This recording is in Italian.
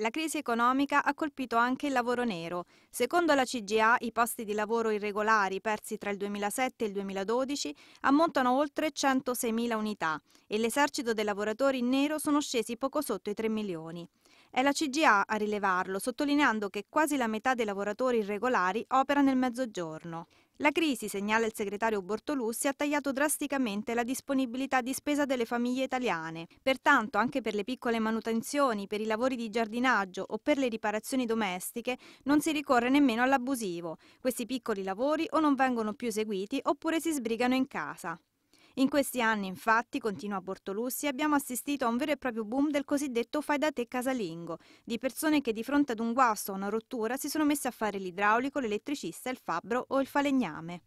La crisi economica ha colpito anche il lavoro nero. Secondo la CGA, i posti di lavoro irregolari persi tra il 2007 e il 2012 ammontano oltre 106.000 unità e l'esercito dei lavoratori in nero sono scesi poco sotto i 3 milioni. È la CGA a rilevarlo, sottolineando che quasi la metà dei lavoratori irregolari opera nel mezzogiorno. La crisi, segnala il segretario Bortolussi, ha tagliato drasticamente la disponibilità di spesa delle famiglie italiane. Pertanto, anche per le piccole manutenzioni, per i lavori di giardinaggio o per le riparazioni domestiche, non si ricorre nemmeno all'abusivo. Questi piccoli lavori o non vengono più eseguiti oppure si sbrigano in casa. In questi anni, infatti, continua Bortolussi, abbiamo assistito a un vero e proprio boom del cosiddetto fai da te casalingo, di persone che di fronte ad un guasto o una rottura si sono messe a fare l'idraulico, l'elettricista, il fabbro o il falegname.